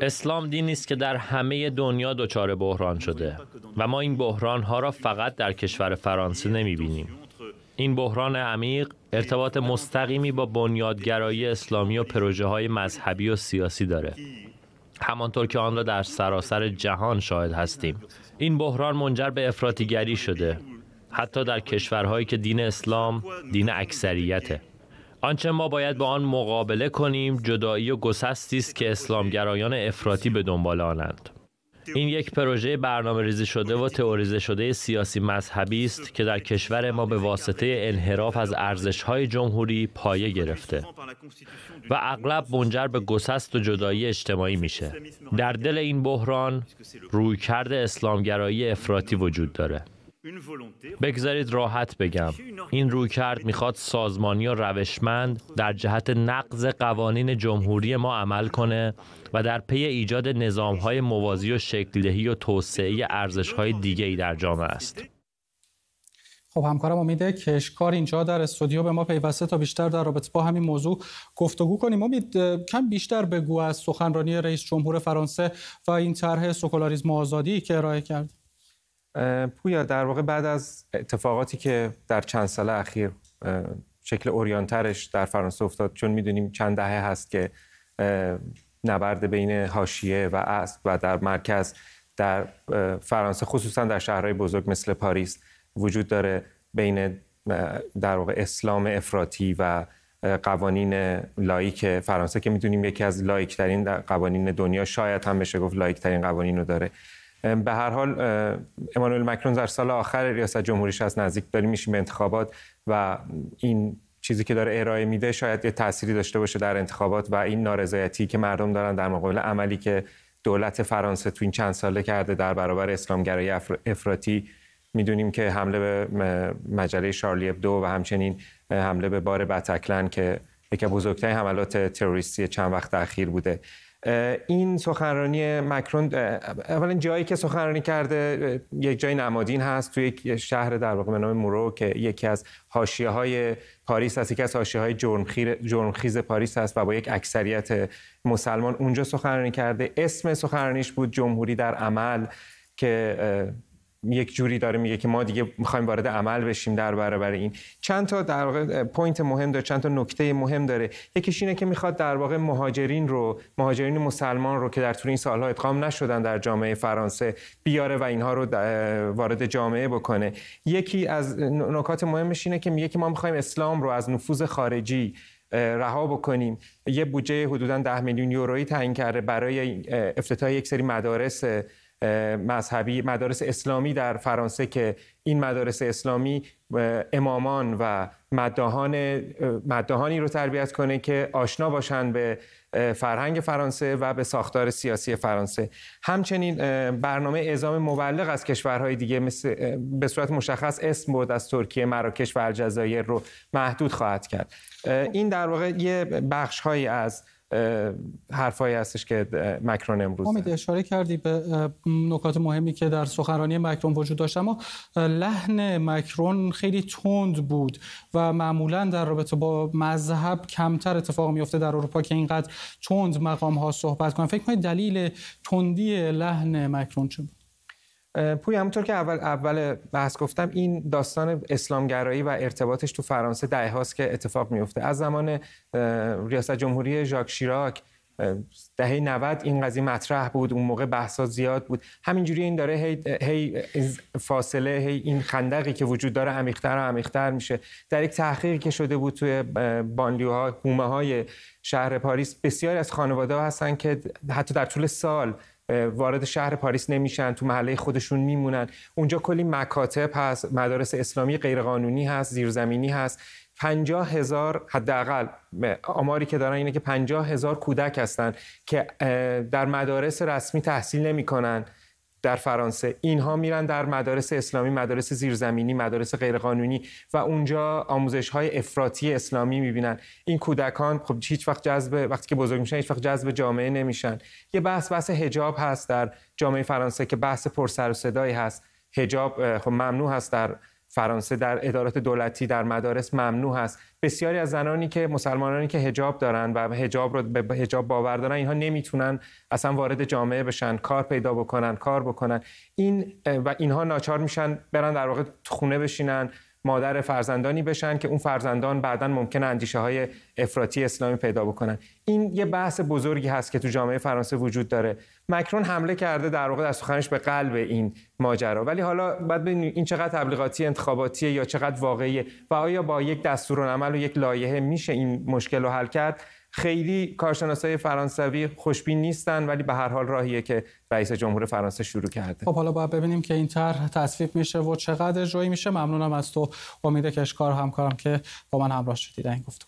اسلام دینی است که در همه دنیا دچار بحران شده و ما این بحران ها را فقط در کشور فرانسه نمی بینیم. این بحران عمیق ارتباط مستقیمی با بنیادگرایی اسلامی و پروژه های مذهبی و سیاسی داره. همانطور که آن را در سراسر جهان شاهد هستیم. این بحران منجر به افراتیگری شده. حتی در کشورهایی که دین اسلام دین اکثریته. آنچه ما باید با آن مقابله کنیم جدایی و گسستی است که اسلامگرایان افراطی به دنبال آنند این یک پروژه برنامه ریزی شده و تئوریزه شده سیاسی مذهبی است که در کشور ما به واسطه انحراف از های جمهوری پایه گرفته و اغلب منجر به گسست و جدایی اجتماعی میشه. در دل این بحران رویکرد اسلامگرایی افراطی وجود داره. بگذارید راحت بگم این رویکرد میخواد سازمانی و روشمند در جهت نقض قوانین جمهوری ما عمل کنه و در پی ایجاد های موازی و شکلدهی و توسعه های دیگه ای در جامعه است خب همکارم امید کشکار اینجا در استودیو به ما پیوسته تا بیشتر در رابطه با همین موضوع گفتگو کنیم امید کم بیشتر بگو از سخنرانی رئیس جمهور فرانسه و این طرح سکولاریزم آزادی که ارائه کرد پویا در واقع بعد از اتفاقاتی که در چند سال اخیر شکل اوریانترش در فرانسه افتاد چون میدونیم چند دهه هست که نبرد بین هاشیه و اسب و در مرکز در فرانسه خصوصا در شهرهای بزرگ مثل پاریس وجود داره بین در واقع اسلام افراطی و قوانین لایک فرانسه که میدونیم یکی از لایک ترین قوانین دنیا شاید هم بشه گفت لایک ترین قوانین رو داره به هر حال امانوئل مکرون در سال آخر ریاست جمهوریش از نزدیک داریم میشیم به انتخابات و این چیزی که داره ارائه میده شاید یه تأثیری داشته باشه در انتخابات و این نارضایتی که مردم دارن در مقابل عملی که دولت فرانسه تو این چند ساله کرده در برابر اسلامگرایی افراطی میدونیم که حمله به مجله شارلی دو و همچنین حمله به بار بتکلن که یکی بزرگترین حملات تروریستی چند وقت اخیر بوده این سخنرانی مکرون اولا جایی که سخنرانی کرده یک جای نمادین هست توی یک شهر در واقع به نام مورو که یکی از حاشیه های پاریس هست یکی از حاشیه های جرمخیز پاریس هست و با یک اکثریت مسلمان اونجا سخنرانی کرده اسم سخنرانیش بود جمهوری در عمل که یک جوری داره میگه که ما دیگه میخوایم وارد عمل بشیم در برابر این چند تا در واقع پوینت مهم داره چند تا نکته مهم داره یکیش اینه که میخواد در واقع مهاجرین رو مهاجرین مسلمان رو که در طول این سالها ادغام نشدن در جامعه فرانسه بیاره و اینها رو وارد جامعه بکنه یکی از نکات مهمش اینه که میگه که ما میخوایم اسلام رو از نفوذ خارجی رها بکنیم یه بودجه حدوداً 10 میلیون یورویی تعیین کرده برای افتتاح یک سری مدارس مذهبی مدارس اسلامی در فرانسه که این مدارس اسلامی امامان و مداهان مداهانی رو تربیت کنه که آشنا باشند به فرهنگ فرانسه و به ساختار سیاسی فرانسه همچنین برنامه اعزام مبلغ از کشورهای دیگه مثل به صورت مشخص اسم بود از ترکیه مراکش و الجزایر رو محدود خواهد کرد خب. این در واقع یه بخش هایی از حرفایی هستش که مکرون امروز امید اشاره کردی به نکات مهمی که در سخنرانی مکرون وجود داشت اما لحن مکرون خیلی تند بود و معمولا در رابطه با مذهب کمتر اتفاق میفته در اروپا که اینقدر تند مقام ها صحبت کنن فکر کنید دلیل تندی لحن مکرون چه بود پوی همونطور که اول اول بحث گفتم این داستان اسلامگرایی و ارتباطش تو فرانسه دهه هاست که اتفاق میفته از زمان ریاست جمهوری ژاک شیراک دهه 90 این قضیه مطرح بود اون موقع بحثا زیاد بود همینجوری این داره هی, فاصله هی این خندقی که وجود داره عمیق‌تر و عمیق‌تر میشه در یک تحقیقی که شده بود توی بانلیوها هومه های شهر پاریس بسیاری از خانواده ها هستن که حتی در طول سال وارد شهر پاریس نمیشن تو محله خودشون میمونن اونجا کلی مکاتب هست مدارس اسلامی غیرقانونی هست زیرزمینی هست پنجاه هزار حداقل آماری که دارن اینه که پنجاه هزار کودک هستن که در مدارس رسمی تحصیل نمیکنن در فرانسه اینها میرن در مدارس اسلامی مدارس زیرزمینی مدارس غیرقانونی و اونجا آموزش های افراطی اسلامی میبینن این کودکان خب هیچ وقت جذب وقتی که بزرگ میشن هیچ وقت جذب جامعه نمیشن یه بحث بحث حجاب هست در جامعه فرانسه که بحث پر سر و صدایی هست حجاب خب ممنوع هست در فرانسه در ادارات دولتی در مدارس ممنوع است بسیاری از زنانی که مسلمانانی که هجاب دارند و هجاب رو به هجاب باور دارن اینها نمیتونن اصلا وارد جامعه بشن کار پیدا بکنن کار بکنن این و اینها ناچار میشن برن در واقع خونه بشینن مادر فرزندانی بشن که اون فرزندان بعدا ممکن اندیشه های افراطی اسلامی پیدا بکنن این یه بحث بزرگی هست که تو جامعه فرانسه وجود داره مکرون حمله کرده در واقع در سخنش به قلب این ماجرا ولی حالا بعد ببینیم این چقدر تبلیغاتی انتخاباتیه یا چقدر واقعیه و آیا با یک دستور عمل و یک لایحه میشه این مشکل رو حل کرد خیلی کارشناسای فرانسوی خوشبین نیستن ولی به هر حال راهیه که رئیس جمهور فرانسه شروع کرده خب حالا باید ببینیم که این طرح تصویب میشه و چقدر جوی میشه ممنونم از تو امید کشکار همکارم که با من همراه شدید این گفتگو